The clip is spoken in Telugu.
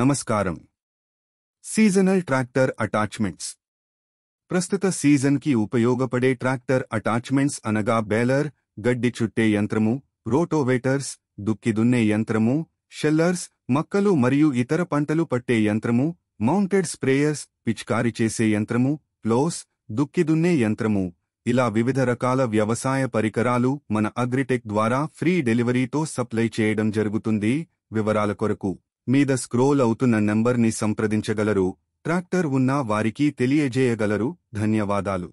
నమస్కారం సీజనల్ ట్రాక్టర్ అటాచ్మెంట్స్ ప్రస్తుత సీజన్ కి ఉపయోగపడే ట్రాక్టర్ అటాచ్మెంట్స్ అనగా బేలర్ గడ్డి చుట్టే యంత్రము రోటోవేటర్స్ దుక్కి దున్నే యంత్రము షెల్లర్స్ మక్కలు మరియు ఇతర పంటలు పట్టే యంత్రము మౌంటెడ్ స్ప్రేయర్స్ పిచికారి చేసే యంత్రము ప్లోస్ దుక్కి దున్నే యంత్రము ఇలా వివిధ రకాల వ్యవసాయ పరికరాలు మన అగ్రిటెక్ ద్వారా ఫ్రీ డెలివరీతో సప్లై చేయడం జరుగుతుంది వివరాల కొరకు మీద స్క్రోల్ అవుతున్న నంబర్ని సంప్రదించగలరు ట్రాక్టర్ ఉన్నా వారికి తెలియజేయగలరు ధన్యవాదాలు